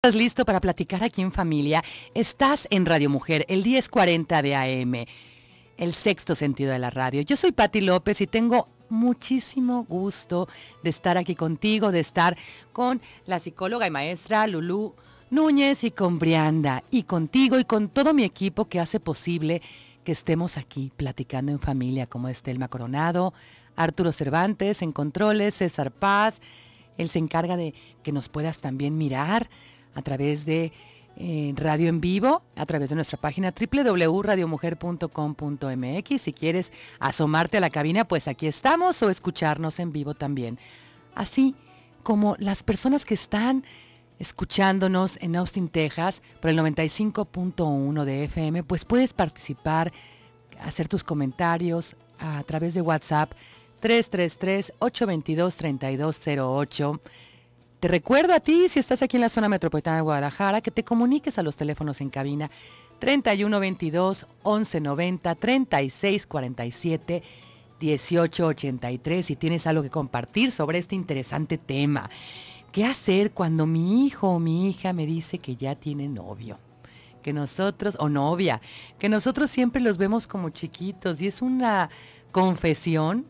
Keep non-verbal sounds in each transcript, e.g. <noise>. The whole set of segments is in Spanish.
Estás listo para platicar aquí en familia. Estás en Radio Mujer, el 1040 de AM, el sexto sentido de la radio. Yo soy Patti López y tengo muchísimo gusto de estar aquí contigo, de estar con la psicóloga y maestra Lulú Núñez y con Brianda y contigo y con todo mi equipo que hace posible que estemos aquí platicando en familia, como Estelma Coronado, Arturo Cervantes en controles, César Paz. Él se encarga de que nos puedas también mirar, a través de eh, radio en vivo, a través de nuestra página www.radiomujer.com.mx. Si quieres asomarte a la cabina, pues aquí estamos o escucharnos en vivo también. Así como las personas que están escuchándonos en Austin, Texas, por el 95.1 de FM, pues puedes participar, hacer tus comentarios a través de WhatsApp 333-822-3208. Te recuerdo a ti, si estás aquí en la zona metropolitana de Guadalajara, que te comuniques a los teléfonos en cabina 3122 1190 3647 1883 si tienes algo que compartir sobre este interesante tema. ¿Qué hacer cuando mi hijo o mi hija me dice que ya tiene novio? Que nosotros, o novia, que nosotros siempre los vemos como chiquitos y es una confesión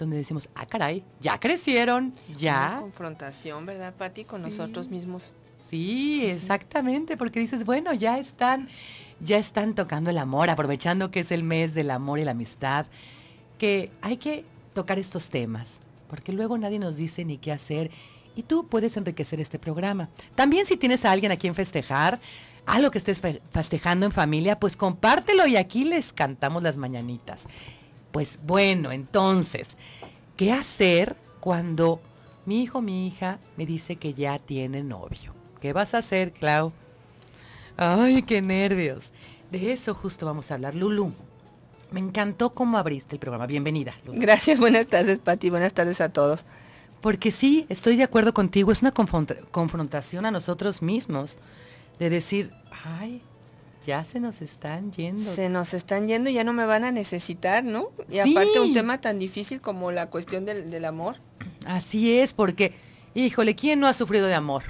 donde decimos, ah, caray, ya crecieron, ya. confrontación, ¿verdad, Patti, Con nosotros mismos. Sí, exactamente, porque dices, bueno, ya están, ya están tocando el amor, aprovechando que es el mes del amor y la amistad, que hay que tocar estos temas, porque luego nadie nos dice ni qué hacer. Y tú puedes enriquecer este programa. También si tienes a alguien a quien festejar, algo que estés festejando en familia, pues compártelo y aquí les cantamos las mañanitas. Pues bueno, entonces, ¿qué hacer cuando mi hijo, mi hija me dice que ya tiene novio? ¿Qué vas a hacer, Clau? Ay, qué nervios. De eso justo vamos a hablar, Lulu. Me encantó cómo abriste el programa. Bienvenida. Lulú. Gracias, buenas tardes, Pati. Buenas tardes a todos. Porque sí, estoy de acuerdo contigo, es una confrontación a nosotros mismos de decir, ay, ya se nos están yendo. Se nos están yendo, ya no me van a necesitar, ¿no? Y aparte un tema tan difícil como la cuestión del, amor. Así es, porque, híjole, ¿quién no ha sufrido de amor?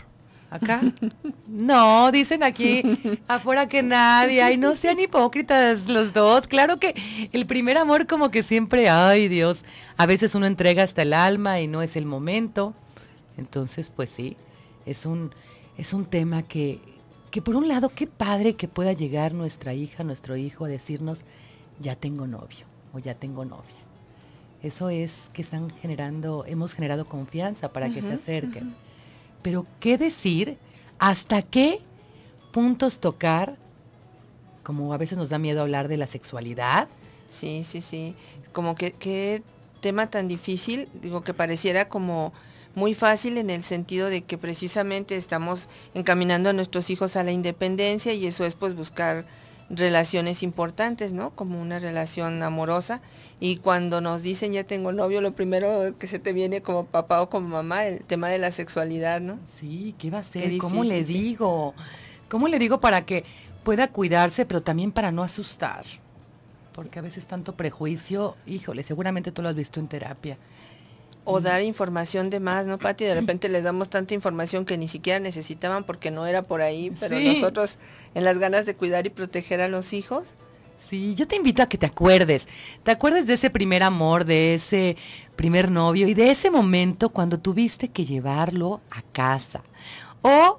¿Acá? <laughs> no, dicen aquí afuera que nadie. Ay, no sean hipócritas los dos. Claro que el primer amor como que siempre, ay Dios, a veces uno entrega hasta el alma y no es el momento. Entonces, pues sí, es un, es un tema que, que por un lado, qué padre que pueda llegar nuestra hija, nuestro hijo a decirnos, ya tengo novio o ya tengo novia. Eso es que están generando, hemos generado confianza para que se acerquen. Pero qué decir, hasta qué puntos tocar, como a veces nos da miedo hablar de la sexualidad. Sí, sí, sí. Como que qué tema tan difícil, digo que pareciera como muy fácil en el sentido de que precisamente estamos encaminando a nuestros hijos a la independencia y eso es pues buscar relaciones importantes, ¿no? Como una relación amorosa. Y cuando nos dicen ya tengo novio, lo primero que se te viene como papá o como mamá, el tema de la sexualidad, ¿no? Sí, ¿qué va a ser? ¿Cómo le digo? ¿Cómo le digo para que pueda cuidarse, pero también para no asustar? Porque a veces tanto prejuicio, híjole, seguramente tú lo has visto en terapia o dar información de más, ¿no, Pati? De repente les damos tanta información que ni siquiera necesitaban porque no era por ahí, pero nosotros en las ganas de cuidar y proteger a los hijos. Sí, yo te invito a que te acuerdes, te acuerdes de ese primer amor, de ese primer novio y de ese momento cuando tuviste que llevarlo a casa o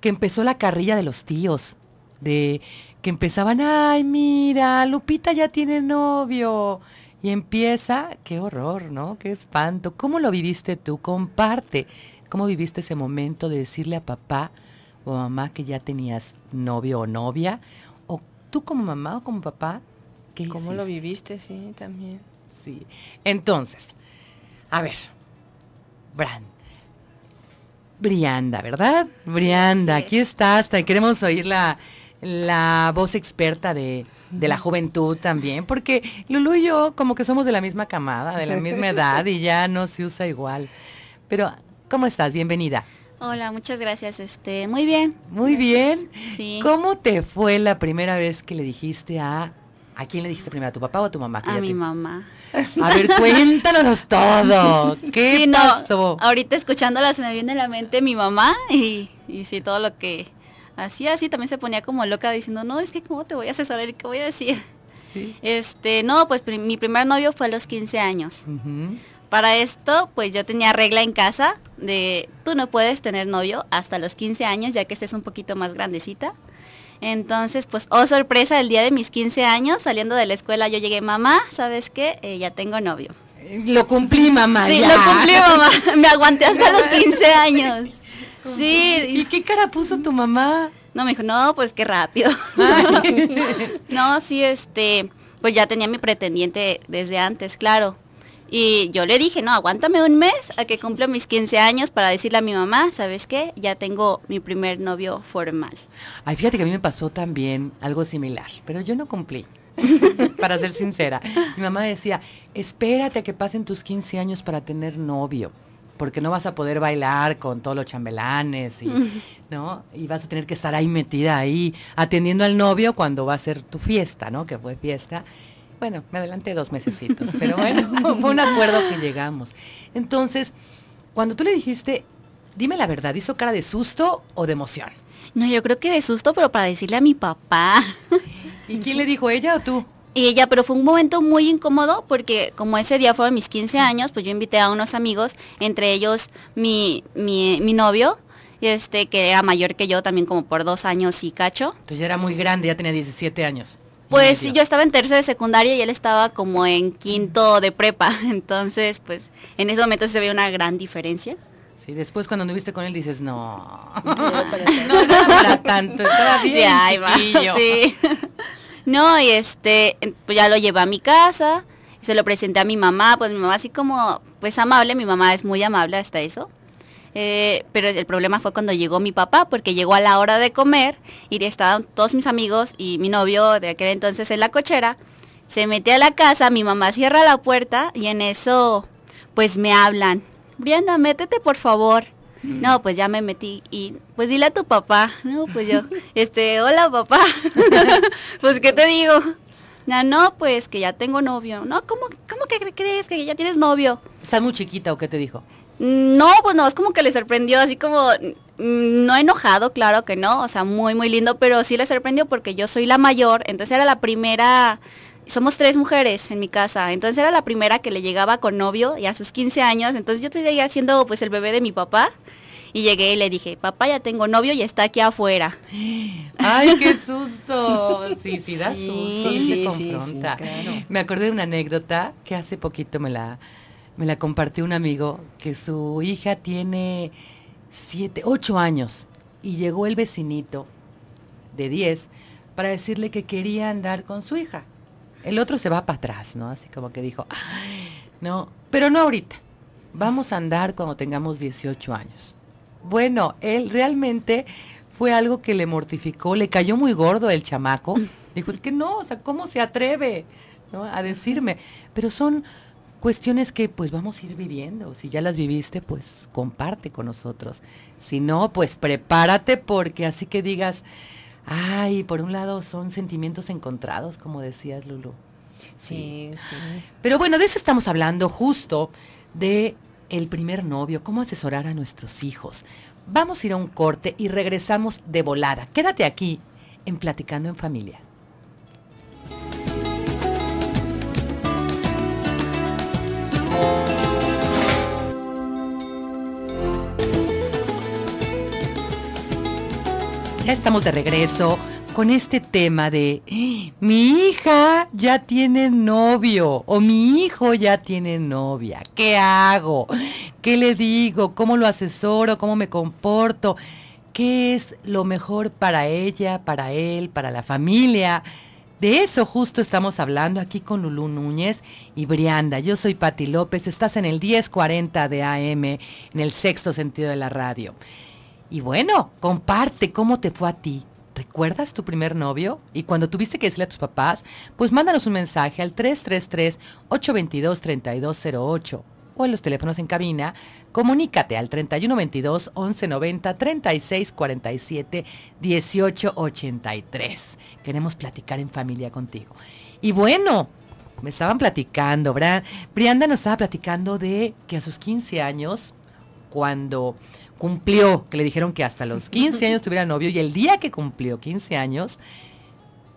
que empezó la carrilla de los tíos, de que empezaban, ay, mira, Lupita ya tiene novio y empieza, qué horror, ¿no? Qué espanto. ¿Cómo lo viviste tú? Comparte. ¿Cómo viviste ese momento de decirle a papá o a mamá que ya tenías novio o novia? ¿O tú como mamá o como papá? ¿Cómo lo viviste? Sí, también. Sí. Entonces, a ver, Brand. Brianda, ¿verdad? Brianda, aquí estás, te queremos oírla la voz experta de, la juventud también, porque Lulu y yo como que somos de la misma camada, de la misma edad y ya no se usa igual. Pero, ¿cómo estás? Bienvenida. Hola, muchas gracias. Este, muy bien. Muy bien. ¿Cómo te fue la primera vez que le dijiste a ¿A quién le dijiste primero? ¿A tu papá o a tu mamá? A mi mamá. A ver, cuéntanos todo. <laughs> ¿Qué pasó? No, ahorita se me viene a la mente mi mamá y, y sí, todo lo que así, así, también se ponía como loca diciendo, no, es que cómo te voy a asesorar, qué voy a decir. Sí. Este, no, pues mi primer novio fue a los 15 años. Para esto, pues yo tenía regla en casa de tú no puedes tener novio hasta los 15 años, ya que estés un poquito más grandecita. Entonces, pues, oh sorpresa, el día de mis 15 años, saliendo de la escuela, yo llegué, mamá, ¿sabes qué? Eh, ya tengo novio. Lo cumplí, mamá. Sí, lo cumplí, mamá. <laughs> Me aguanté hasta los 15 <laughs> años. Sí. ¿Y qué cara puso tu mamá? No, me dijo, no, pues qué rápido. <laughs> no, sí, este, pues ya tenía mi pretendiente desde antes, claro. Y yo le dije, no, aguántame un mes a que cumpla mis 15 años para decirle a mi mamá, ¿sabes qué? Ya tengo mi primer novio formal. Ay, fíjate que a mí me pasó también algo similar, pero yo no cumplí. <laughs> para ser sincera, mi mamá decía, espérate a que pasen tus 15 años para tener novio porque no vas a poder bailar con todos los chambelanes y, <laughs> ¿no? Y vas a tener que estar ahí metida ahí atendiendo al novio cuando va a ser tu fiesta, ¿no? Que fue fiesta. Bueno, me adelanté dos mesecitos, <laughs> pero bueno, fue un acuerdo que llegamos. Entonces, cuando tú le dijiste, dime la verdad, ¿hizo cara de susto o de emoción? No, yo creo que de susto, pero para decirle a mi papá. ¿Y quién le dijo, ella o tú? Y ella, pero fue un momento muy incómodo porque como ese día fueron mis 15 años, pues yo invité a unos amigos, entre ellos mi, mi, mi novio, este, que era mayor que yo también como por dos años y cacho. Entonces ya era muy grande, ya tenía 17 años. Pues yo estaba en tercero de secundaria y él estaba como en quinto de prepa, <laughs> entonces pues en ese momento se ve una gran diferencia. Sí, después cuando anduviste con él dices, no, <laughs> <laughs> no, no, no, tanto, no, bien no, no, sí. No, y este, em, pues ya lo llevé a mi casa, se lo presenté a mi mamá, pues mi mamá así como, pues amable, mi mamá es muy amable hasta eso. Eh, pero el problema fue cuando llegó mi papá, porque llegó a la hora de comer y estaban todos mis amigos y mi novio de aquel entonces en la cochera. Se mete a la casa, mi mamá cierra la puerta y en eso pues me hablan. Brianda, métete por favor. Mm. No, pues ya me metí y pues dile a tu papá, ¿no? Pues yo, <laughs> este, hola papá, <laughs> pues ¿qué te digo? No, no, pues que ya tengo novio. No, ¿cómo, cómo que crees que ya tienes novio? ¿Estás muy chiquita o qué te dijo? Mm, no, pues no, es como que le sorprendió, así como, mm, no enojado, claro que no, o sea, muy, muy lindo, pero sí le sorprendió porque yo soy la mayor, entonces era la primera somos tres mujeres en mi casa, entonces era la primera que le llegaba con novio y a sus 15 años, entonces yo estoy haciendo pues el bebé de mi papá. Y llegué y le dije, papá, ya tengo novio y está aquí afuera. Ay, qué susto. Sí, sí, da susto. Sí, se confronta. Me acordé de una anécdota que hace poquito me la, me la compartió un amigo, que su hija tiene siete, ocho años y llegó el vecinito de 10 para decirle que quería andar con su hija. El otro se va para atrás, ¿no? Así como que dijo, no, pero no ahorita. Vamos a andar cuando tengamos 18 años. Bueno, él realmente fue algo que le mortificó, le cayó muy gordo el chamaco. <laughs> Dijo, es que no, o sea, ¿cómo se atreve ¿no? a decirme? Pero son cuestiones que pues vamos a ir viviendo. Si ya las viviste, pues comparte con nosotros. Si no, pues prepárate porque así que digas, Ay, por un lado son sentimientos encontrados, como decías, Lulu. Sí, sí, Pero bueno, de eso estamos hablando justo, de el primer novio, cómo asesorar a nuestros hijos. Vamos a ir a un corte y regresamos de volada. Quédate aquí en Platicando en Familia. estamos de regreso con este tema de eh, mi hija ya tiene novio o mi hijo ya tiene novia. ¿Qué hago? ¿Qué le digo? ¿Cómo lo asesoro? ¿Cómo me comporto? ¿Qué es lo mejor para ella, para él, para la familia? De eso justo estamos hablando aquí con Lulú Núñez y Brianda. Yo soy Patti López, estás en el 1040 de AM, en el sexto sentido de la radio. Y bueno, comparte cómo te fue a ti. ¿Recuerdas tu primer novio? Y cuando tuviste que decirle a tus papás, pues mándanos un mensaje al 333-822-3208 o en los teléfonos en cabina. Comunícate al 3122-1190-3647-1883. Queremos platicar en familia contigo. Y bueno, me estaban platicando, ¿verdad? Brianda nos estaba platicando de que a sus 15 años, cuando cumplió, que le dijeron que hasta los 15 años tuviera novio y el día que cumplió 15 años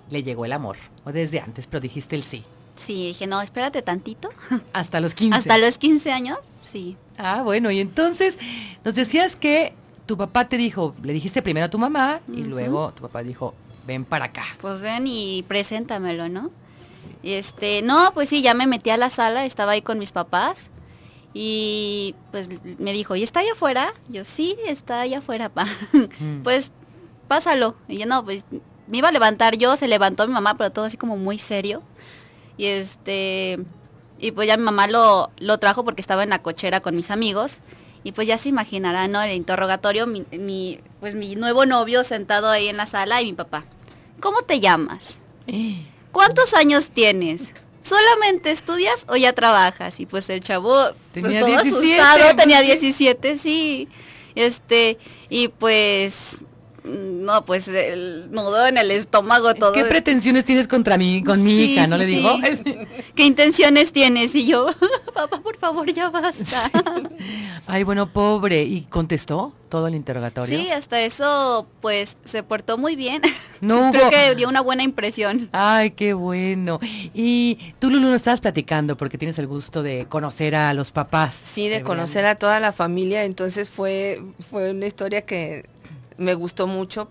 le llegó el amor, o desde antes, pero dijiste el sí. Sí, dije, no, espérate tantito. <laughs> Hasta los 15. Hasta los 15 años, sí. Ah, bueno, y entonces nos decías que tu papá te dijo, le dijiste primero a tu mamá y luego tu papá dijo, ven para acá. Pues ven y preséntamelo, ¿no? Este, no, pues sí, ya me metí a la sala, estaba ahí con mis papás y pues me dijo, ¿y está allá afuera? Yo, sí, está allá afuera, pa. Mm. <laughs> pues pásalo. Y yo, no, pues me iba a levantar yo, se levantó mi mamá, pero todo así como muy serio. Y este, y pues ya mi mamá lo, lo trajo porque estaba en la cochera con mis amigos. Y pues ya se imaginarán, ¿no? El interrogatorio, mi, pues mi nuevo novio sentado ahí en la sala y mi papá. ¿Cómo te llamas? Eh. ¿Cuántos años tienes? ¿solamente estudias o ya trabajas? Y pues el chavo, pues, tenía 17, asustado, tenía 17, sí. Este, y pues no, pues el nudo en el estómago todo. ¿Qué pretensiones tienes contra mí, con mi hija? ¿No le digo? <laughs> ¿Qué intenciones tienes? Y yo, <laughs> papá, por favor, ya basta. Ay, bueno, pobre. ¿Y contestó todo el interrogatorio? Sí, hasta eso, pues se portó muy bien. No <laughs> Creo que dio una buena impresión. Ay, qué bueno. Y tú, Lulu, no estabas platicando porque tienes el gusto de conocer a los papás. Sí, de conocer a toda la familia. Entonces fue, fue una historia que me gustó mucho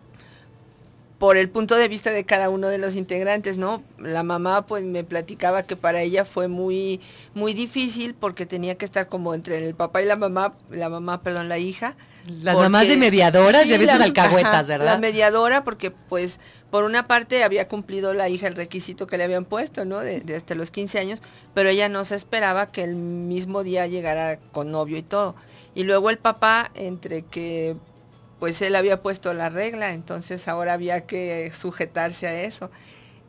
por el punto de vista de cada uno de los integrantes, ¿no? La mamá pues me platicaba que para ella fue muy muy difícil porque tenía que estar como entre el papá y la mamá, la mamá, perdón, la hija. Las mamás de mediadoras de veces alcahuetas, ¿verdad? La mediadora porque pues por una parte había cumplido la hija el requisito que le habían puesto, ¿no? De, de hasta los 15 años, pero ella no se esperaba que el mismo día llegara con novio y todo. Y luego el papá entre que pues él había puesto la regla, entonces ahora había que sujetarse a eso.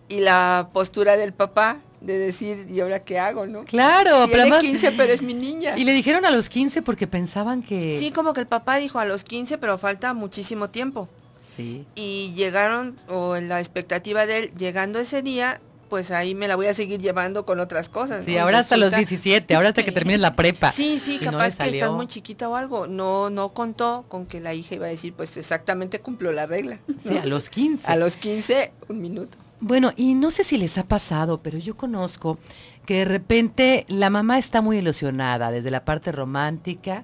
Y la postura del papá de decir, ¿y ahora qué hago, no? Claro, Tiene pero 15, pero es mi niña. Y le dijeron a los 15 porque pensaban que... Sí, como que el papá dijo a los 15, pero falta muchísimo tiempo. Sí. Y llegaron, o en la expectativa de él, llegando ese día, pues ahí me la voy a seguir llevando con otras cosas. Sí, ahora hasta los 17, ahora hasta que este, termine la prepa. Sí, sí, capaz que estás muy chiquita o algo. No, no contó con que la hija iba a decir, pues exactamente cumplió la regla. Sí, a los 15. A los 15, un minuto. Bueno, y no sé si les ha pasado, pero yo conozco que de repente la mamá está muy ilusionada desde la parte romántica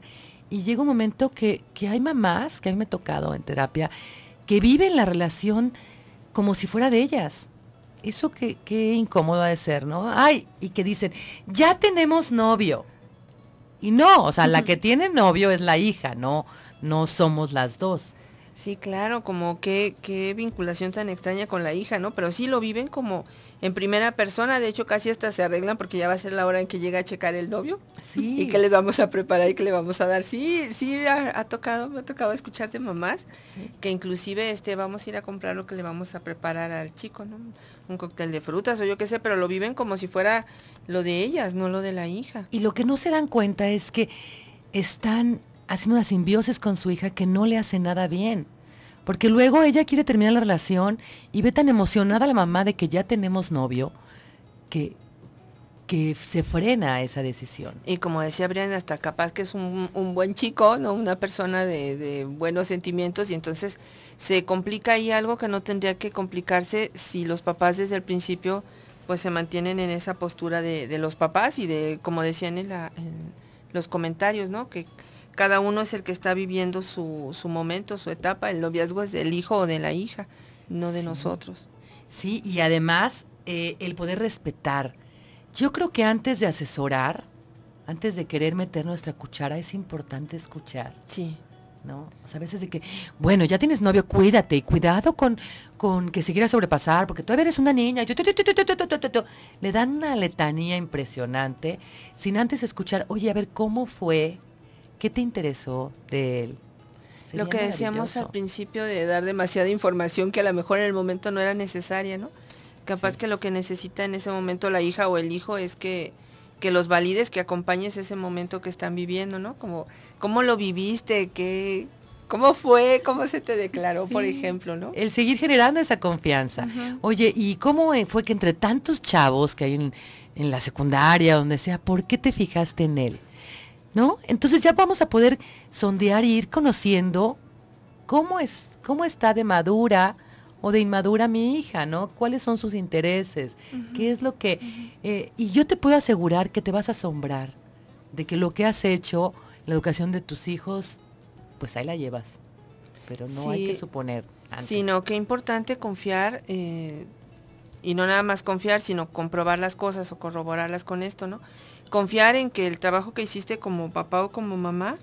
y llega un momento que, que hay mamás, que a mí me ha tocado en terapia, que viven la relación como si fuera de ellas eso qué, qué incómodo ha de ser, ¿no? Ay, y que dicen, ya tenemos novio. Y no, o sea, la que tiene novio es la hija, no, no somos las dos. Sí, claro, como qué, qué vinculación tan extraña con la hija, ¿no? Pero sí lo viven como en primera persona. De hecho, casi hasta se arreglan porque ya va a ser la hora en que llega a checar el novio. Sí. Y que les vamos a preparar y que le vamos a dar. Sí, sí, ha, tocado, me ha tocado escucharte mamás, que inclusive este, vamos a ir a comprar lo que le vamos a preparar al chico, ¿no? Un cóctel de frutas o yo qué sé, pero lo viven como si fuera lo de ellas, no lo de la hija. Y lo que no se dan cuenta es que están haciendo una simbiosis con su hija que no le hace nada bien. Porque luego ella quiere terminar la relación y ve tan emocionada la mamá de que ya tenemos novio que, que se frena esa decisión. Y como decía Brian, hasta capaz que es un, buen chico, ¿no? Una persona de, buenos sentimientos y entonces se complica ahí algo que no tendría que complicarse si los papás desde el principio pues se mantienen en esa postura de, los papás y de, como decían en, en los comentarios, ¿no? Que cada uno es el que está viviendo su, momento, su etapa. El noviazgo es del hijo o de la hija, no de nosotros. Sí, y además eh, el poder respetar. Yo creo que antes de asesorar, antes de querer meter nuestra cuchara, es importante escuchar. Sí. ¿No? a veces de que, bueno, ya tienes novio, cuídate y cuidado con, con que se quiera sobrepasar, porque todavía eres una niña. Le dan una letanía impresionante sin antes escuchar, oye, a ver, ¿cómo fue? ¿Qué te interesó de él? lo que decíamos al principio de dar demasiada información que a lo mejor en el momento no era necesaria, ¿no? Capaz que lo que necesita en ese momento la hija o el hijo es que, los valides, que acompañes ese momento que están viviendo, ¿no? Como, ¿cómo lo viviste? ¿Qué, ¿Cómo fue? ¿Cómo se te declaró, por ejemplo? ¿no? El seguir generando esa confianza. Oye, ¿y cómo e-, fue que entre tantos chavos que hay en, en la secundaria, donde sea, ¿por qué te fijaste en él? ¿no? Entonces ya vamos a poder sondear e ir conociendo cómo, es, cómo está de madura o de inmadura mi hija, ¿no? ¿Cuáles son sus intereses? ¿Qué es lo que... Eh, y yo te puedo asegurar que te vas a asombrar de que lo que has hecho, la educación de tus hijos, pues ahí la llevas. Pero no hay que suponer. Sino que importante confiar, eh, y no nada más confiar, sino comprobar las cosas o corroborarlas con esto, ¿no? confiar en que el trabajo que hiciste como papá o como mamá,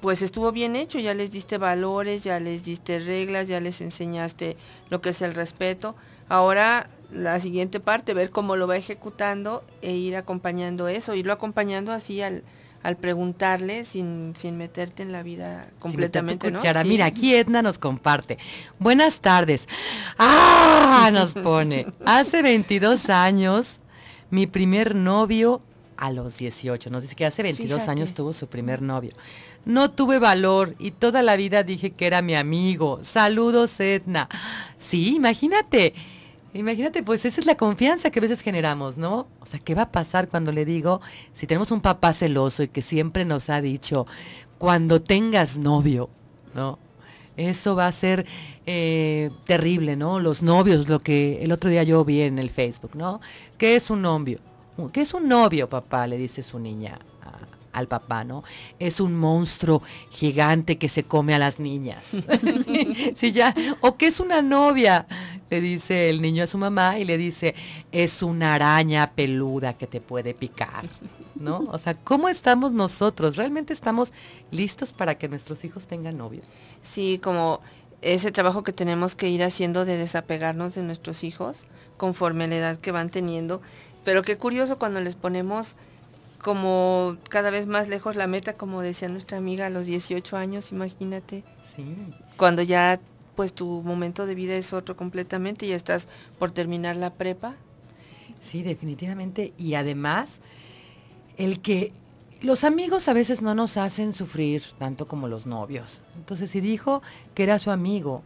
pues estuvo bien hecho, ya les diste valores, ya les diste reglas, ya les enseñaste lo que es el respeto. Ahora la siguiente parte, ver cómo lo va ejecutando e ir acompañando eso, irlo acompañando así al, preguntarle sin, meterte en la vida completamente, ¿no? Mira, aquí Edna nos comparte. Buenas tardes. ¡Ah! Nos pone. <laughs> Hace 22 años, mi primer novio a los 18. Nos dice que hace 22 años tuvo su primer novio. No tuve valor y toda la vida dije que era mi amigo. Saludos, Edna. Sí, imagínate. Imagínate, pues esa es la confianza que a veces generamos, ¿no? O sea, ¿qué va a pasar cuando le digo, si tenemos un papá celoso y que siempre nos ha dicho, cuando tengas novio, ¿no? Eso va a ser eh, terrible, ¿no? Los novios, lo que el otro día yo vi en el Facebook, ¿no? ¿Qué es un novio? que es un novio, papá, le dice su niña al papá, ¿no? Es un monstruo gigante que se come a las niñas. <laughs> sí, ya. O que es una novia, le dice el niño a su mamá y le dice, es una araña peluda que te puede picar. ¿No? O sea, ¿cómo estamos nosotros? ¿Realmente estamos listos para que nuestros hijos tengan novio? Sí, como ese trabajo que tenemos que ir haciendo de desapegarnos de nuestros hijos conforme la edad que van teniendo pero qué curioso cuando les ponemos como cada vez más lejos la meta, como decía nuestra amiga, a los 18 años, imagínate. Sí. Cuando ya pues tu momento de vida es otro completamente y estás por terminar la prepa. Sí, definitivamente. Y además, el que los amigos a veces no nos hacen sufrir tanto como los novios. Entonces, si dijo que era su amigo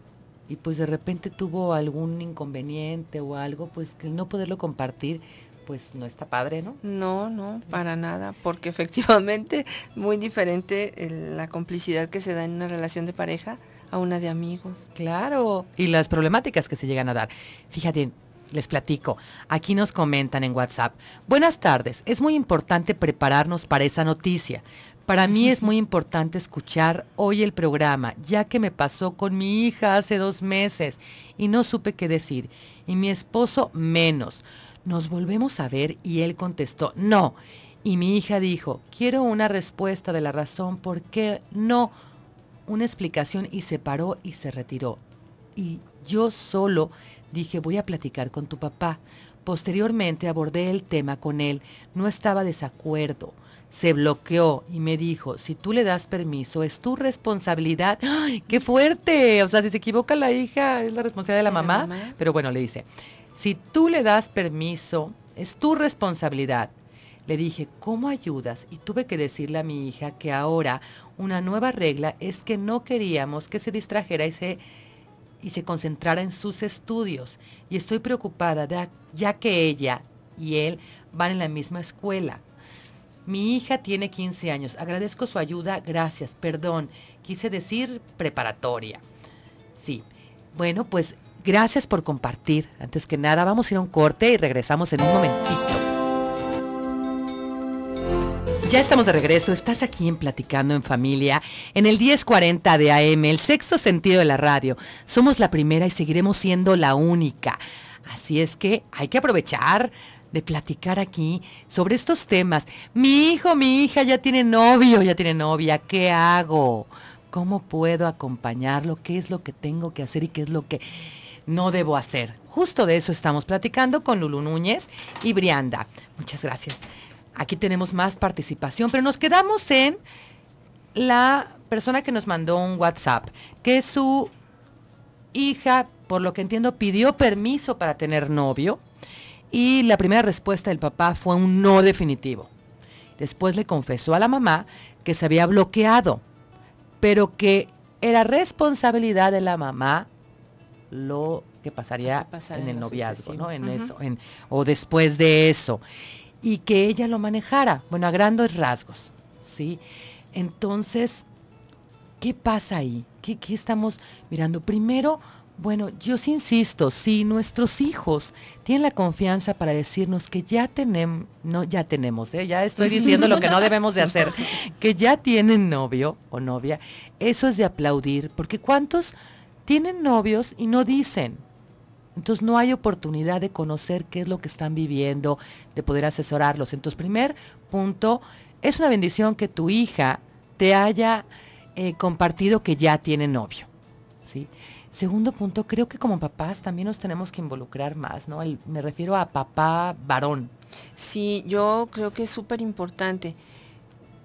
y pues de repente tuvo algún inconveniente o algo, pues el no poderlo compartir, pues no está padre, ¿no? No, no, para nada, porque efectivamente muy diferente la complicidad que se da en una relación de pareja a una de amigos. Claro, y las problemáticas que se llegan a dar. Fíjate, les platico. Aquí nos comentan en WhatsApp. Buenas tardes, es muy importante prepararnos para esa noticia. Para mí es muy <laughs> importante escuchar hoy el programa, ya que me pasó con mi hija hace dos meses y no supe qué decir, y mi esposo menos nos volvemos a ver y él contestó, no. Y mi hija dijo, quiero una respuesta de la razón por qué no, una explicación y se paró y se retiró. Y yo solo dije, voy a platicar con tu papá. Posteriormente abordé el tema con él, no estaba desacuerdo. Se bloqueó y me dijo, si tú le das permiso, es tu responsabilidad. qué fuerte! O sea, si se equivoca la hija, es la responsabilidad de la, mamá? la mamá. Pero bueno, le dice, si tú le das permiso, es tu responsabilidad. Le dije, ¿cómo ayudas? Y tuve que decirle a mi hija que ahora una nueva regla es que no queríamos que se distrajera y se, y se concentrara en sus estudios. Y estoy preocupada ya que ella y él van en la misma escuela. Mi hija tiene 15 años. Agradezco su ayuda. Gracias. Perdón. Quise decir preparatoria. Sí. Bueno, pues Gracias por compartir. Antes que nada, vamos a ir a un corte y regresamos en un momentito. Ya estamos de regreso, estás aquí en Platicando en Familia, en el 1040 de AM, el sexto sentido de la radio. Somos la primera y seguiremos siendo la única. Así es que hay que aprovechar de platicar aquí sobre estos temas. Mi hijo, mi hija ya tiene novio, ya tiene novia, ¿qué hago? ¿Cómo puedo acompañarlo? ¿Qué es lo que tengo que hacer y qué es lo que no debo hacer. Justo de eso estamos platicando con Lulu Núñez y Brianda. Muchas gracias. Aquí tenemos más participación, pero nos quedamos en la persona que nos mandó un WhatsApp, que su hija, por lo que entiendo, pidió permiso para tener novio y la primera respuesta del papá fue un no definitivo. Después le confesó a la mamá que se había bloqueado, pero que era responsabilidad de la mamá lo que pasaría en el noviazgo, ¿no? En eso, o después de eso. Y que ella lo manejara, bueno, a grandes rasgos, ¿sí? Entonces, ¿qué pasa ahí? ¿Qué, estamos mirando? Primero, bueno, yo sí insisto, si nuestros hijos tienen la confianza para decirnos que ya tenemos, no, ya tenemos, ¿eh? ya estoy diciendo lo que no debemos de <laughs> hacer, que ya tienen novio o novia, eso es de aplaudir, porque ¿cuántos tienen novios y no dicen. Entonces no hay oportunidad de conocer qué es lo que están viviendo, de poder asesorarlos. Entonces, primer punto, es una bendición que tu hija te haya eh, compartido que ya tiene novio. ¿sí? Segundo punto, creo que como papás también nos tenemos que involucrar más, ¿no? me refiero a papá varón. Sí, yo creo que es súper importante.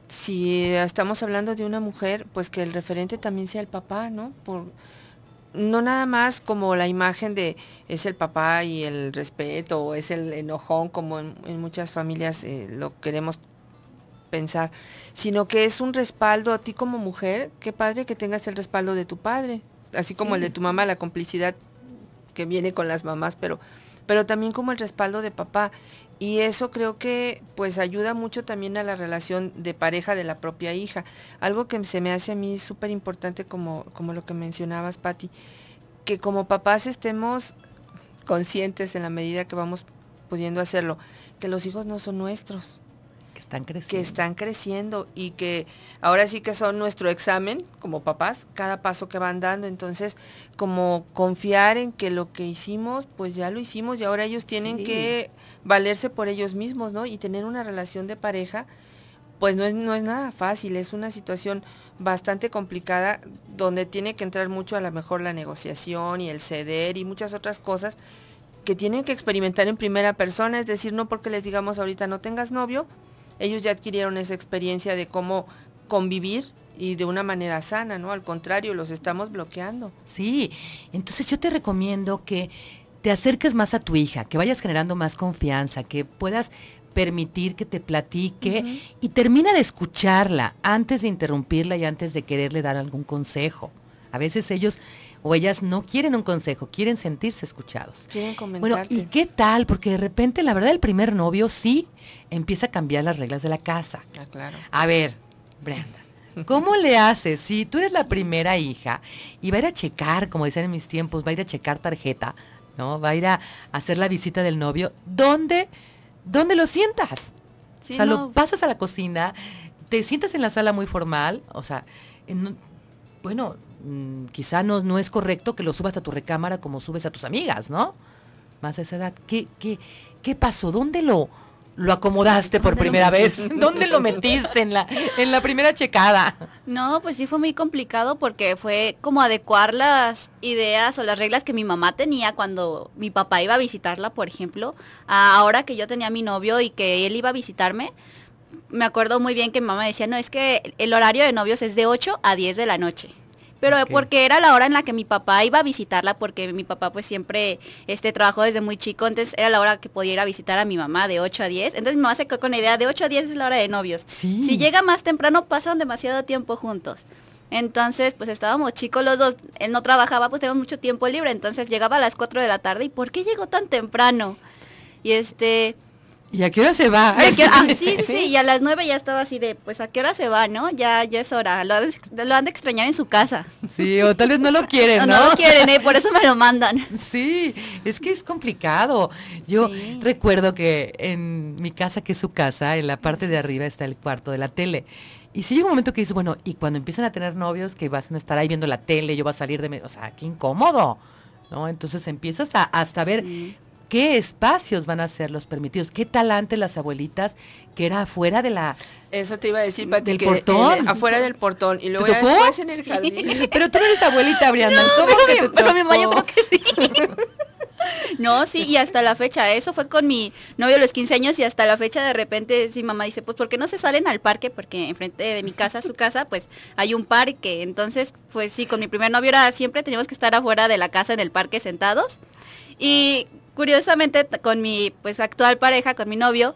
Si estamos hablando de una mujer, pues que el referente también sea el papá, ¿no? Por, no nada más como la imagen de es el papá y el respeto, o es el enojón, como en, muchas familias eh, lo queremos pensar, sino que es un respaldo a ti como mujer, qué padre que tengas el respaldo de tu padre, así como el de tu mamá, la complicidad que viene con las mamás, pero, pero también como el respaldo de papá y eso creo que pues ayuda mucho también a la relación de pareja de la propia hija. Algo que se me hace a mí súper importante como, como lo que mencionabas, Patti, que como papás estemos conscientes en la medida que vamos pudiendo hacerlo, que los hijos no son nuestros. Que están creciendo y que ahora sí que son nuestro examen como papás, cada paso que van dando. Entonces, como confiar en que lo que hicimos, pues ya lo hicimos y ahora ellos tienen que valerse por ellos mismos, ¿no? Y tener una relación de pareja, pues no es, no es nada fácil, es una situación bastante complicada donde tiene que entrar mucho a lo mejor la negociación y el ceder y muchas otras cosas que tienen que experimentar en primera persona, es decir, no porque les digamos ahorita no tengas novio, ellos ya adquirieron esa experiencia de cómo convivir y de una manera sana, ¿no? Al contrario, los estamos bloqueando. Sí, entonces yo te recomiendo que te acerques más a tu hija, que vayas generando más confianza, que puedas permitir que te platique y termina de escucharla antes de interrumpirla y antes de quererle dar algún consejo. A veces ellos o ellas no quieren un consejo, quieren sentirse escuchados. Quieren bueno, ¿y qué tal? Porque de repente, la verdad, el primer novio sí empieza a cambiar las reglas de la casa. Ah, claro. A ver, Brenda, ¿Cómo le haces? Si tú eres la primera hija y va a ir a checar, como decían en mis tiempos, va a ir a checar tarjeta, ¿no? Va a ir a hacer la visita del novio, ¿dónde, dónde lo sientas? o sea, lo pasas a la cocina, te sientas en la sala muy formal, o sea, bueno, Mm, quizá no, no es correcto que lo subas a tu recámara como subes a tus amigas, ¿no? Más a esa edad. ¿Qué, qué, qué pasó? ¿Dónde lo, lo acomodaste por primera vez? <laughs> ¿Dónde lo metiste en la, en la primera checada? No, pues sí fue muy complicado porque fue como adecuar las ideas o las reglas que mi mamá tenía cuando mi papá iba a visitarla, por ejemplo, ahora que yo tenía a mi novio y que él iba a visitarme. Me acuerdo muy bien que mi mamá decía, no, es que el horario de novios es de 8 a 10 de la noche. Pero porque era la hora en la que mi papá iba a visitarla, porque mi papá pues siempre este, trabajó desde muy chico, entonces era la hora que podía ir a visitar a mi mamá de 8 a 10. Entonces mi mamá se quedó con la idea de 8 a 10 es la hora de novios. Si llega más temprano pasan demasiado tiempo juntos. Entonces, pues estábamos chicos los dos, él no trabajaba, pues teníamos mucho tiempo libre, entonces llegaba a las 4 de la tarde y ¿por qué llegó tan temprano? Y este, ¿Y a qué hora se va? <laughs> Ah, sí, sí, sí, y a las nueve ya estaba así de, pues, ¿a qué hora se va, no? Ya, ya es hora, lo, han de extrañar en su casa. Sí, o tal vez no lo quieren, <laughs> ¿no? no lo quieren, eh, por eso me lo mandan. Sí, es que es complicado. Yo recuerdo que en mi casa, que es su casa, en la parte de arriba está el cuarto de la tele. Y sí llega un momento que dice, bueno, y cuando empiezan a tener novios que vas a estar ahí viendo la tele, yo voy a salir de... O sea, qué incómodo. ¿no? Entonces empiezas a hasta ver qué espacios van a ser los permitidos. Qué talante las abuelitas que era afuera de la eso te iba a decir Pati, del portón. Eh, afuera del portón y luego en el jardín. <laughs> Pero tú no eres abuelita, Brianda? ¿Cómo yo que sí. <laughs> No, sí, y hasta la fecha, eso fue con mi novio los 15 años y hasta la fecha de repente sí mamá dice, pues ¿por qué no se salen al parque? Porque enfrente de mi casa, su casa, pues hay un parque. Entonces, pues sí, con mi primer novio era siempre teníamos que estar afuera de la casa en el parque sentados. Y curiosamente con mi pues actual pareja, con mi novio,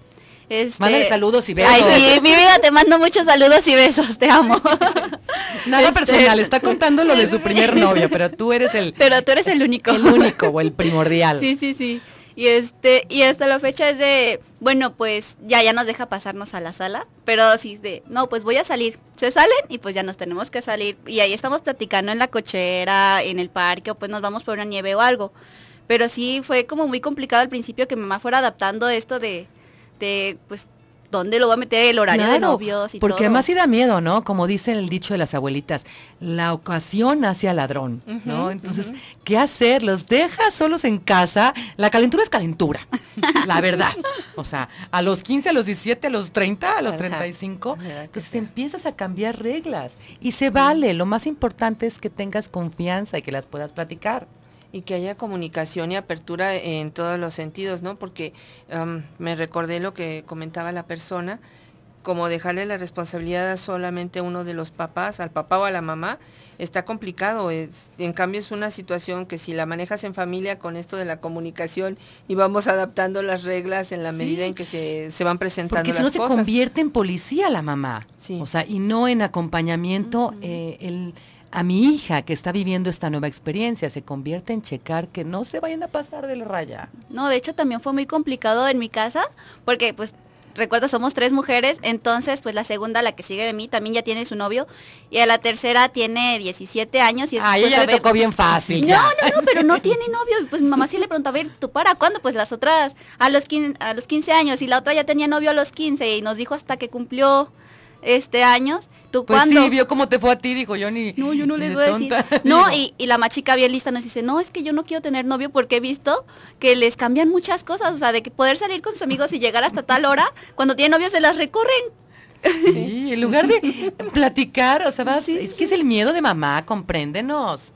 este, Mándale saludos y besos. Ay, mi vida, te mando muchos saludos y besos, te amo. <laughs> Nada este personal, está contando lo de su primer novio, pero tú eres el... <laughs> Pero tú eres el único. El único o el primordial. Sí, sí, sí. Y este, y hasta la fecha es de, bueno, pues ya, ya nos deja pasarnos a la sala, pero así de, no, pues voy a salir. Se salen y pues ya nos tenemos que salir. Y ahí estamos platicando en la cochera, en el parque, o pues nos vamos por una nieve o algo. Pero sí fue como muy complicado al principio que mamá fuera adaptando esto de, de pues, ¿dónde lo va a meter el horario de novios y porque todo? Porque además sí da miedo, ¿no? Como dice el dicho de las abuelitas, la ocasión hace al ladrón, ¿no? Entonces, ¿qué hacer? Los dejas solos en casa. La calentura es calentura, <laughs> la verdad. O sea, a los 15, a los 17, a los 30, a los 35. Entonces pues empiezas a cambiar reglas y se vale. Lo más importante es que tengas confianza y que las puedas platicar y que haya comunicación y apertura en todos los sentidos, ¿no? Porque me recordé lo que comentaba la persona, como dejarle la responsabilidad solamente a uno de los papás, al papá o a la mamá, está complicado. en cambio es una situación que si la manejas en familia con esto de la comunicación y vamos adaptando las reglas en la medida en que se, van presentando las cosas. Porque si no se convierte en policía la mamá, o sea, y no en acompañamiento eh, el a mi hija que está viviendo esta nueva experiencia, se convierte en checar que no se vayan a pasar del la raya. No, de hecho también fue muy complicado en mi casa, porque pues recuerdo somos tres mujeres, entonces pues la segunda, la que sigue de mí, también ya tiene su novio, y a la tercera tiene 17 años y es, Ah, ella pues, le tocó bien fácil. No, no, no, pero no tiene novio, pues mamá sí le preguntó, a ver, ¿tú para cuándo? Pues las otras a los, 15, a los 15 años, y la otra ya tenía novio a los 15, y nos dijo hasta que cumplió este año, ¿Tú pues cuándo? sí, vio cómo te fue a ti, dijo yo ni. No, yo no les voy a decir. <laughs> No, y, la más chica bien lista nos dice, no, es que yo no quiero tener novio porque he visto que les cambian muchas cosas. O sea, de que poder salir con sus amigos y llegar hasta tal hora, cuando tienen novio se las recurren. Sí, en lugar de platicar, o sea, es que es el miedo de mamá, compréndenos.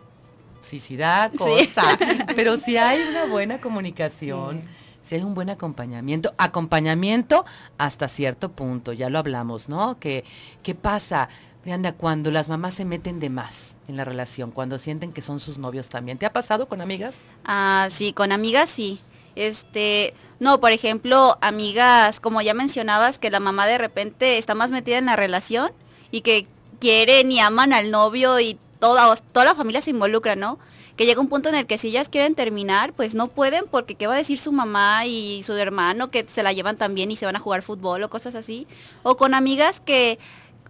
Sí, sí da cosa. <laughs> Pero si hay una buena comunicación si hay un buen acompañamiento, acompañamiento hasta cierto punto, ya lo hablamos, ¿no? ¿Qué, qué pasa? Anda, cuando las mamás se meten de más en la relación, cuando sienten que son sus novios también. ¿Te ha pasado con amigas? Ah, sí, con amigas sí. Este, no, por ejemplo, amigas, como ya mencionabas, que la mamá de repente está más metida en la relación y que quieren y aman al novio y toda, toda la familia se involucra, ¿no? que llega un punto en el que si ellas quieren terminar, pues no pueden porque qué va a decir su mamá y su hermano que se la llevan también y se van a jugar fútbol o cosas así. O con amigas que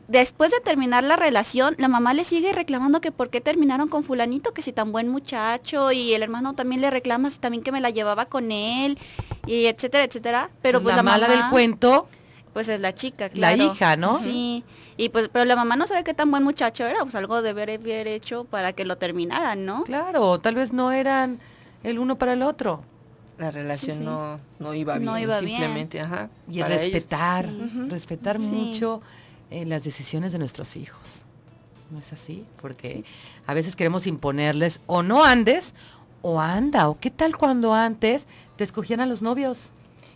después de terminar la relación, la mamá le sigue reclamando que por qué terminaron con fulanito, que si tan buen muchacho, y el hermano también le reclama también que me la llevaba con él, y etcétera, etcétera. Pero pues, pues la, mala del cuento pues es la chica, claro. La hija, ¿no? Sí. Y pues, pero la mamá no sabe qué tan buen muchacho era, pues algo de haber hecho para que lo terminaran, ¿no? Claro, tal vez no eran el uno para el otro. La relación No, iba bien, simplemente, ajá. Y respetar, respetar mucho eh, las decisiones de nuestros hijos. ¿No es así? Porque a veces queremos imponerles o no andes o anda, o qué tal cuando antes te escogían a los novios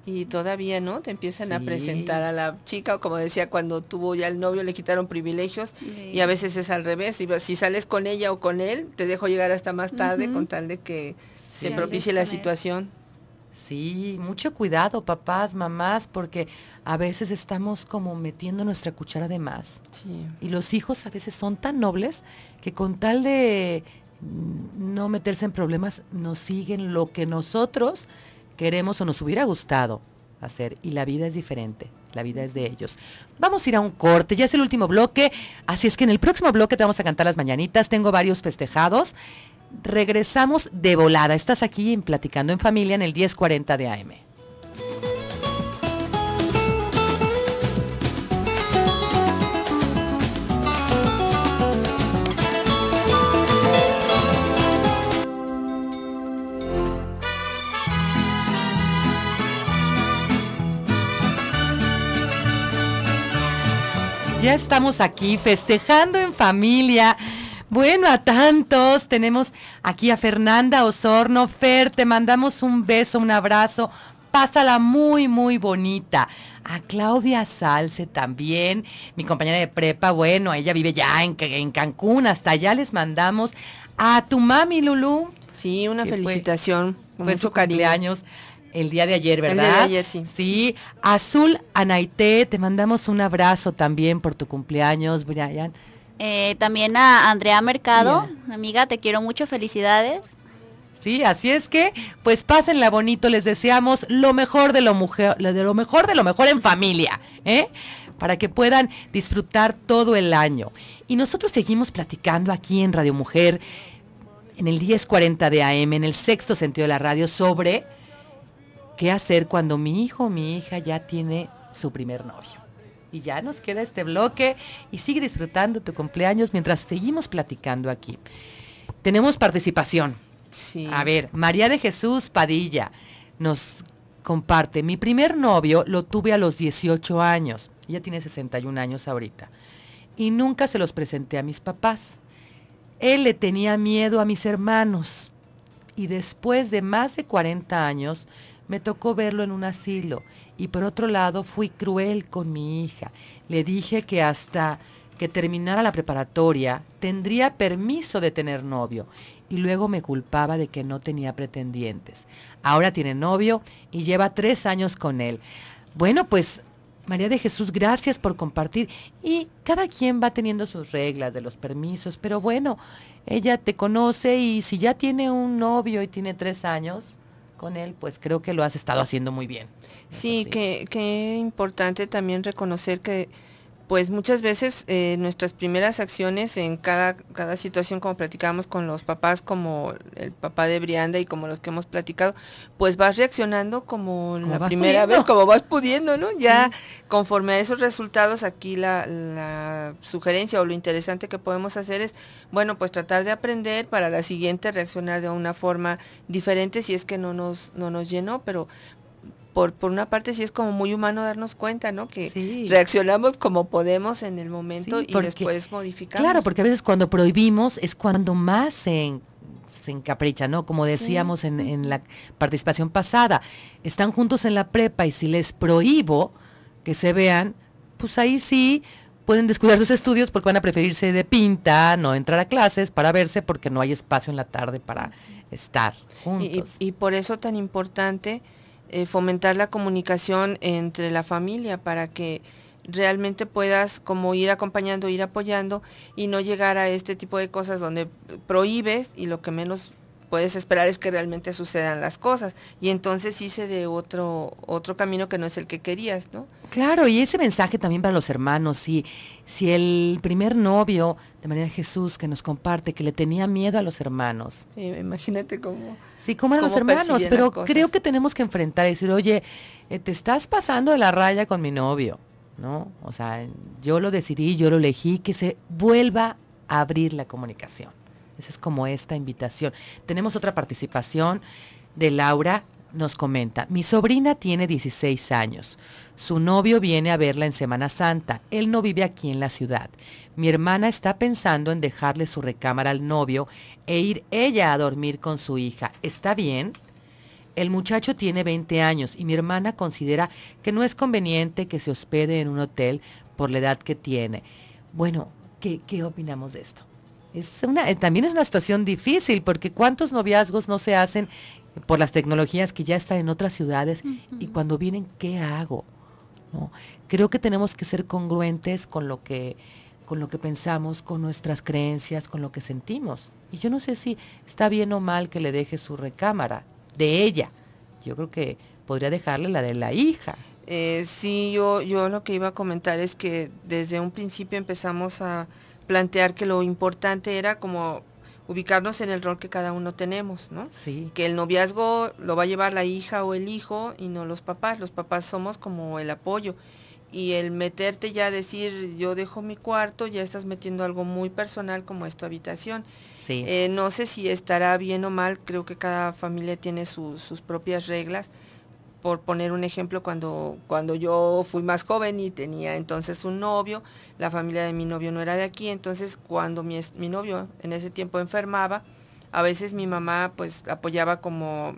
y todavía, ¿no? Te empiezan a presentar a la chica, o como decía, cuando tuvo ya el novio le quitaron privilegios y a veces es al revés. si sales con ella o con él, te dejo llegar hasta más tarde con tal de que se propicie la situación. Sí, mucho cuidado, papás, mamás, porque a veces estamos como metiendo nuestra cuchara de más. Y los hijos a veces son tan nobles que con tal de mm, no meterse en problemas, nos siguen lo que nosotros queremos o nos hubiera gustado hacer. Y la vida es diferente, la vida es de ellos. Vamos a ir a un corte, ya es el último bloque, así es que en el próximo bloque te vamos a cantar las mañanitas, tengo varios festejados. Regresamos de volada, estás aquí Platicando en Familia en el 1040 de AM. ya estamos aquí festejando en familia. Bueno, a tantos tenemos aquí a Fernanda Osorno. Fer, te mandamos un beso, un abrazo. Pásala muy, muy bonita. A Claudia Salce también, mi compañera de prepa. Bueno, ella vive ya en, en Cancún. Hasta allá les mandamos a tu mami, Lulú. Sí, una felicitación. Un cariño. El día de ayer, ¿verdad? El día de ayer, sí. Sí. Azul Anaite, te mandamos un abrazo también por tu cumpleaños, Brian. Eh, también a Andrea Mercado, amiga, te quiero mucho, felicidades. Sí, así es que, pues pásenla bonito, les deseamos lo mejor de lo mujer, de lo mejor de lo mejor en familia, ¿eh? Para que puedan disfrutar todo el año. Y nosotros seguimos platicando aquí en Radio Mujer, en el 1040 de AM, en el sexto sentido de la radio, sobre qué hacer cuando mi hijo o mi hija ya tiene su primer novio. Y ya nos queda este bloque y sigue disfrutando tu cumpleaños mientras seguimos platicando aquí. Tenemos participación. A ver, María de Jesús Padilla nos comparte, mi primer novio lo tuve a los 18 años, ella tiene 61 años ahorita, y nunca se los presenté a mis papás. Él le tenía miedo a mis hermanos y después de más de 40 años me tocó verlo en un asilo y por otro lado fui cruel con mi hija. Le dije que hasta que terminara la preparatoria tendría permiso de tener novio y luego me culpaba de que no tenía pretendientes. Ahora tiene novio y lleva tres años con él. Bueno, pues María de Jesús, gracias por compartir. Y cada quien va teniendo sus reglas de los permisos, pero bueno, ella te conoce y si ya tiene un novio y tiene tres años, con él, pues creo que lo has estado haciendo muy bien. Sí, que, importante también reconocer que pues muchas veces eh, nuestras primeras acciones en cada, situación, como platicábamos con los papás, como el papá de Brianda y como los que hemos platicado, pues vas reaccionando como, la primera vez, como vas pudiendo, ¿no? Ya conforme a esos resultados, aquí la, sugerencia o lo interesante que podemos hacer es, bueno, pues tratar de aprender para la siguiente reaccionar de una forma diferente si es que no nos, no nos llenó, pero por, una parte sí es como muy humano darnos cuenta, ¿no? Que reaccionamos como podemos en el momento y después modificamos. Claro, porque a veces cuando prohibimos es cuando más se, encapricha, ¿no? Como decíamos en, en, la participación pasada, están juntos en la prepa y si les prohíbo que se vean, pues ahí sí pueden descuidar sus estudios porque van a preferirse de pinta, no entrar a clases para verse porque no hay espacio en la tarde para estar juntos. y por eso tan importante eh, fomentar la comunicación entre la familia para que realmente puedas como ir acompañando, ir apoyando y no llegar a este tipo de cosas donde prohíbes y lo que menos puedes esperar es que realmente sucedan las cosas. Y entonces hice de otro, otro camino que no es el que querías, ¿no? Claro, y ese mensaje también para los hermanos, si, si el primer novio de María Jesús que nos comparte, que le tenía miedo a los hermanos. imagínate cómo. Sí, cómo eran los hermanos, pero creo que tenemos que enfrentar y decir, oye, eh, te estás pasando de la raya con mi novio, ¿no? O sea, yo lo decidí, yo lo elegí, que se vuelva a abrir la comunicación. Esa pues es como esta invitación. Tenemos otra participación de Laura. Nos comenta, mi sobrina tiene 16 años. Su novio viene a verla en Semana Santa. Él no vive aquí en la ciudad. Mi hermana está pensando en dejarle su recámara al novio e ir ella a dormir con su hija. ¿Está bien? El muchacho tiene 20 años y mi hermana considera que no es conveniente que se hospede en un hotel por la edad que tiene. Bueno, ¿qué, qué opinamos de esto? es una, eh, también es una situación difícil porque cuántos noviazgos no se hacen por las tecnologías que ya están en otras ciudades y cuando vienen, ¿qué hago? Creo que tenemos que ser congruentes con lo que, con lo que pensamos, con nuestras creencias, con lo que sentimos. Y yo no sé si está bien o mal que le deje su recámara de ella. Yo creo que podría dejarle la de la hija. Eh, sí, yo, yo lo que iba a comentar es que desde un principio empezamos a, plantear que lo importante era como ubicarnos en el rol que cada uno tenemos, ¿no? Sí. Que el noviazgo lo va a llevar la hija o el hijo y no los papás. Los papás somos como el apoyo. Y el meterte ya a decir, yo dejo mi cuarto, ya estás metiendo algo muy personal como es tu habitación. Eh, no sé si estará bien o mal, creo que cada familia tiene sus propias reglas por poner un ejemplo, cuando, cuando yo fui más joven y tenía entonces un novio, la familia de mi novio no era de aquí, entonces cuando mi, mi novio en ese tiempo enfermaba, a veces mi mamá pues apoyaba como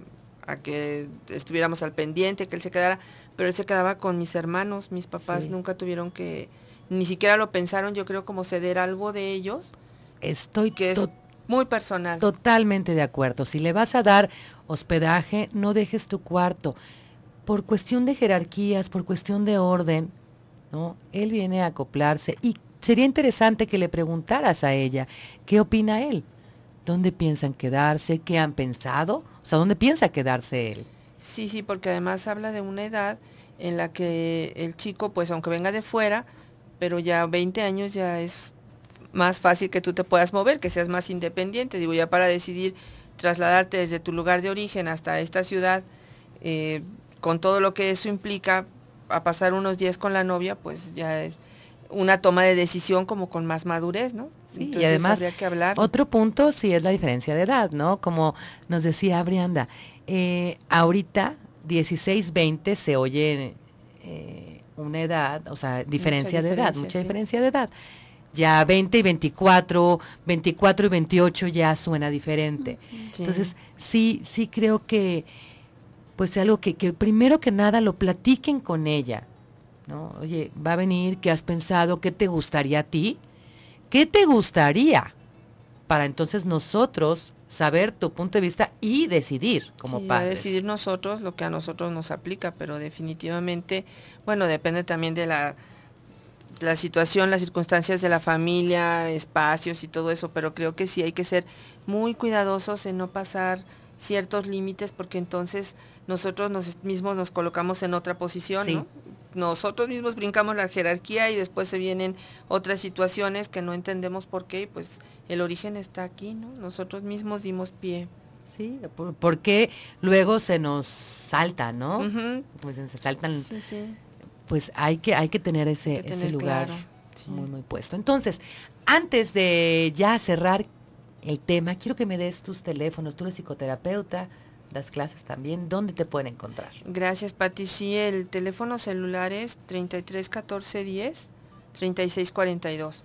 a que estuviéramos al pendiente, que él se quedara, pero él se quedaba con mis hermanos, mis papás nunca tuvieron que, ni siquiera lo pensaron, yo creo como ceder algo de ellos. Estoy que es muy personal. Totalmente de acuerdo. Si le vas a dar hospedaje, no dejes tu cuarto por cuestión de jerarquías, por cuestión de orden, ¿no? Él viene a acoplarse y sería interesante que le preguntaras a ella qué opina él, dónde piensan quedarse, qué han pensado, o sea, dónde piensa quedarse él. Sí, sí, porque además habla de una edad en la que el chico, pues aunque venga de fuera, pero ya 20 años ya es más fácil que tú te puedas mover, que seas más independiente, digo, ya para decidir trasladarte desde tu lugar de origen hasta esta ciudad, eh, con todo lo que eso implica, a pasar unos días con la novia, pues ya es una toma de decisión como con más madurez, ¿no? Sí, y además, habría que hablar. otro punto sí es la diferencia de edad, ¿no? Como nos decía Brianda, eh, ahorita 16, 20 se oye eh, una edad, o sea, diferencia, de edad, mucha diferencia de edad. Ya 20 y 24, 24 y 28 ya suena diferente. Entonces, sí, sí creo que pues algo que, que primero que nada lo platiquen con ella. ¿no? Oye, va a venir, ¿qué has pensado? ¿Qué te gustaría a ti? ¿Qué te gustaría? Para entonces nosotros saber tu punto de vista y decidir como sí, padres. decidir nosotros lo que a nosotros nos aplica, pero definitivamente, bueno, depende también de la, la situación, las circunstancias de la familia, espacios y todo eso, pero creo que sí hay que ser muy cuidadosos en no pasar ciertos límites porque entonces nosotros nos mismos nos colocamos en otra posición, Nosotros mismos brincamos la jerarquía y después se vienen otras situaciones que no entendemos por qué, y pues el origen está aquí, ¿no? Nosotros mismos dimos pie. Sí, porque luego se nos salta, ¿no? Pues se saltan. Pues hay que, hay que tener ese, lugar muy, muy puesto. Entonces, antes de ya cerrar, el tema, quiero que me des tus teléfonos, tú eres psicoterapeuta, las clases también, ¿dónde te pueden encontrar? Gracias, Pati. Sí, el teléfono celular es 33 14 10 36 42.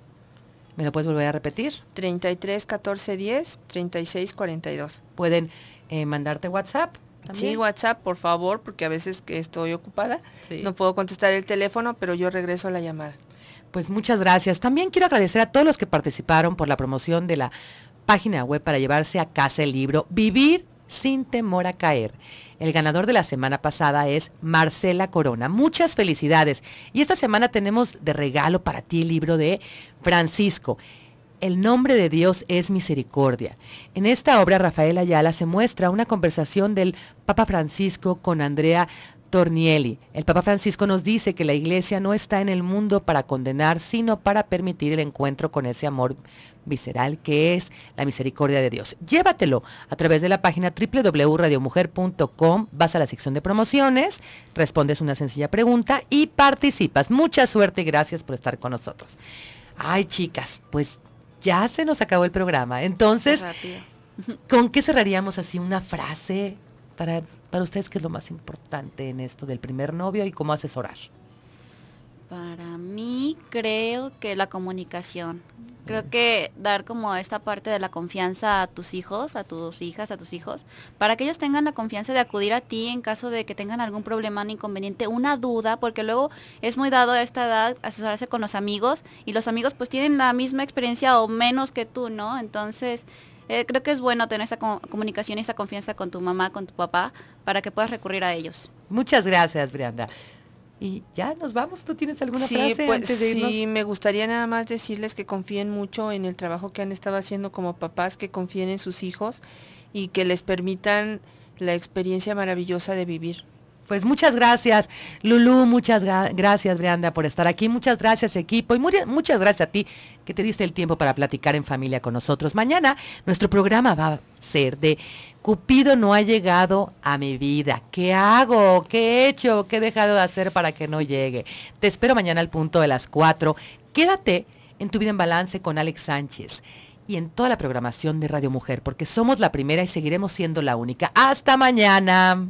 ¿Me lo puedes volver a repetir? 33 14 10 36 42. ¿Pueden eh, mandarte WhatsApp? ¿También? Sí, WhatsApp, por favor, porque a veces que estoy ocupada, no puedo contestar el teléfono, pero yo regreso a la llamada. Pues muchas gracias. También quiero agradecer a todos los que participaron por la promoción de la página web para llevarse a casa el libro Vivir sin temor a caer. El ganador de la semana pasada es Marcela Corona. Muchas felicidades. Y esta semana tenemos de regalo para ti el libro de Francisco. El nombre de Dios es misericordia. En esta obra Rafael Ayala se muestra una conversación del Papa Francisco con Andrea Tornielli. El Papa Francisco nos dice que la iglesia no está en el mundo para condenar, sino para permitir el encuentro con ese amor visceral que es la misericordia de Dios. Llévatelo a través de la página www.radiomujer.com, vas a la sección de promociones, respondes una sencilla pregunta y participas. Mucha suerte y gracias por estar con nosotros. Ay, chicas, pues ya se nos acabó el programa. Entonces, ¿con qué cerraríamos así una frase para, ustedes qué es lo más importante en esto del primer novio y cómo asesorar? Para mí creo que la comunicación, Creo que dar como esta parte de la confianza a tus hijos, a tus hijas, a tus hijos, para que ellos tengan la confianza de acudir a ti en caso de que tengan algún problema, un inconveniente, una duda, porque luego es muy dado a esta edad asesorarse con los amigos y los amigos pues tienen la misma experiencia o menos que tú, ¿no? Entonces... Eh, creo que es bueno tener esa comunicación y esa confianza con tu mamá, con tu papá, para que puedas recurrir a ellos. Muchas gracias, Brianda. Y ya nos vamos. ¿Tú tienes alguna frase pues, antes de irnos? Sí, me gustaría nada más decirles que confíen mucho en el trabajo que han estado haciendo como papás, que confíen en sus hijos y que les permitan la experiencia maravillosa de vivir. Pues muchas gracias, Lulú, muchas gracias, Brianda, por estar aquí. Muchas gracias, equipo, y muchas gracias a ti que te diste el tiempo para platicar en familia con nosotros. Mañana nuestro programa va a ser de Cupido no ha llegado a mi vida. ¿Qué hago? ¿Qué he hecho? ¿Qué he dejado de hacer para que no llegue? Te espero mañana al punto de las 4. Quédate en Tu Vida en Balance con Alex Sánchez y en toda la programación de Radio Mujer, porque somos la primera y seguiremos siendo la única. Hasta mañana.